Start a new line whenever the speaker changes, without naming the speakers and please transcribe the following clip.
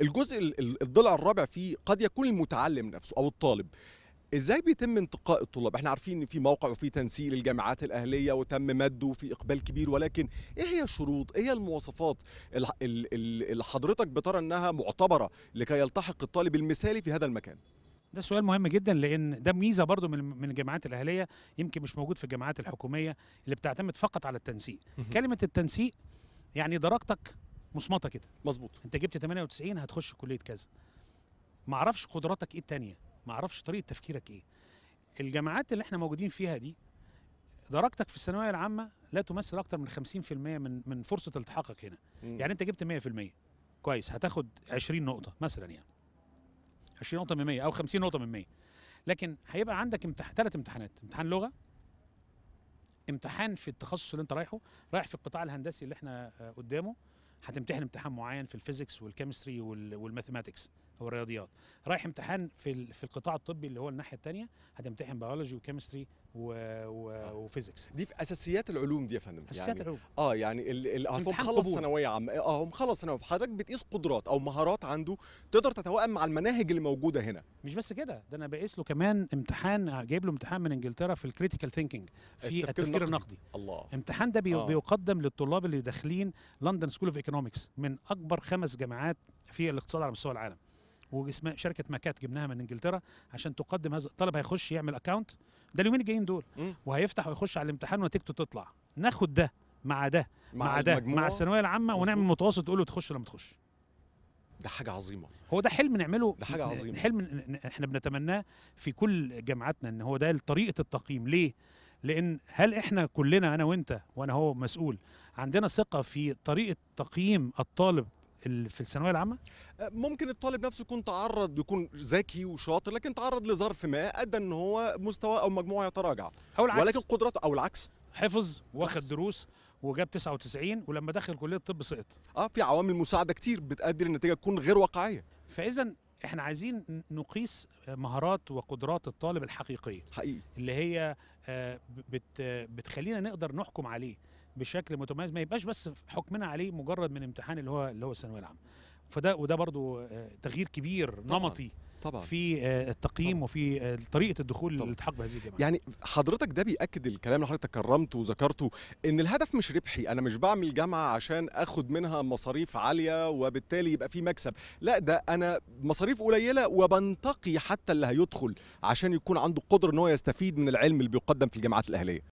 الجزء الضلع الرابع فيه قد يكون المتعلم نفسه او الطالب ازاي بيتم انتقاء الطلاب احنا عارفين ان في موقع وفي تنسيق للجامعات الاهليه وتم مده وفي اقبال كبير ولكن ايه هي الشروط ايه هي المواصفات اللي حضرتك بترى انها معتبره لكي يلتحق الطالب المثالي في هذا المكان
ده سؤال مهم جدا لان ده ميزه برضو من من الجامعات الاهليه يمكن مش موجود في الجامعات الحكوميه اللي بتعتمد فقط على التنسيق كلمه التنسيق يعني درجتك مصمطه كده مظبوط انت جبت 98 هتخش كليه كذا ما اعرفش قدراتك ايه الثانيه ما اعرفش طريقه تفكيرك ايه الجامعات اللي احنا موجودين فيها دي درجتك في الثانويه العامه لا تمثل اكتر من 50% من من فرصه التحاقك هنا م. يعني انت جبت 100% كويس هتاخد 20 نقطه مثلا يعني 20 نقطه من 100 او 50 نقطه من 100 لكن هيبقى عندك امتحان ثلاث امتحانات امتحان لغه امتحان في التخصص اللي انت رايحه رايح في القطاع الهندسي اللي احنا آه، قدامه هتمتحن امتحان معين في الفيزيكس والكيمستري والماثيماتكس او الرياضيات رايح امتحان في في القطاع الطبي اللي هو الناحيه الثانيه هتمتحن بيولوجي وكيمستري و... و... آه. وفيزيكس دي في
اساسيات العلوم دي يا
فندم اساسيات يعني العلوم
اه يعني ال... اصل آه، مخلص ثانويه عامه اه مخلص ثانويه حضرتك بتقيس قدرات او مهارات عنده تقدر تتوائم مع المناهج اللي موجوده هنا
مش بس كده ده انا بقيس له كمان امتحان جايب له امتحان من انجلترا في الكريتيكال ثينكينج في التفكير, التفكير النقدي. الله الامتحان ده بي... آه. بيقدم للطلاب اللي داخلين لندن سكول اوف ايكونومكس من اكبر خمس جامعات في الاقتصاد على مستوى العالم وشركه ماكات جبناها من انجلترا عشان تقدم هذا الطلب هيخش يعمل اكونت ده اليومين الجايين دول وهيفتح ويخش على الامتحان ونتيجته تطلع ناخد ده مع ده مع, مع ده مع الثانويه العامه مزبوط. ونعمل متوسط تقول له تخش ولا ما تخش ده حاجه عظيمه هو ده حلم نعمله ده حاجه عظيمه حلم احنا بنتمناه في كل جامعاتنا ان هو ده طريقه التقييم ليه لان هل احنا كلنا انا وانت وانا هو مسؤول عندنا ثقه في طريقه تقييم الطالب في الثانويه العامه ممكن الطالب نفسه يكون تعرض يكون ذكي وشاطر لكن تعرض لظرف ما ادى ان هو
مستواه او مجموعه يتراجع أو العكس. ولكن قدرات او العكس حفظ واخد دروس
وجاب 99 ولما دخل كليه الطب سقط اه في عوامل مساعده كتير بتؤدي للنتيجه تكون غير واقعيه فاذا احنا عايزين نقيس مهارات وقدرات الطالب الحقيقيه حقيقي. اللي هي آه، بت بتخلينا نقدر نحكم عليه بشكل متميز ما يبقاش بس حكمنا عليه مجرد من امتحان اللي هو اللي هو الثانويه العامه فده وده برضو آه، تغيير كبير طبعاً. نمطي طبعا في آه، التقييم طبعا. وفي آه، طريقه الدخول
للالتحاق بهذه الجامعه يعني حضرتك ده بياكد الكلام اللي حضرتك كرمته وذكرته ان الهدف مش ربحي انا مش بعمل جامعه عشان اخد منها مصاريف عاليه وبالتالي يبقى في مكسب لا ده انا مصاريف قليله وبنتقي حتى اللي هيدخل عشان يكون عنده قدره ان هو يستفيد من العلم اللي بيقدم في الجامعات الاهليه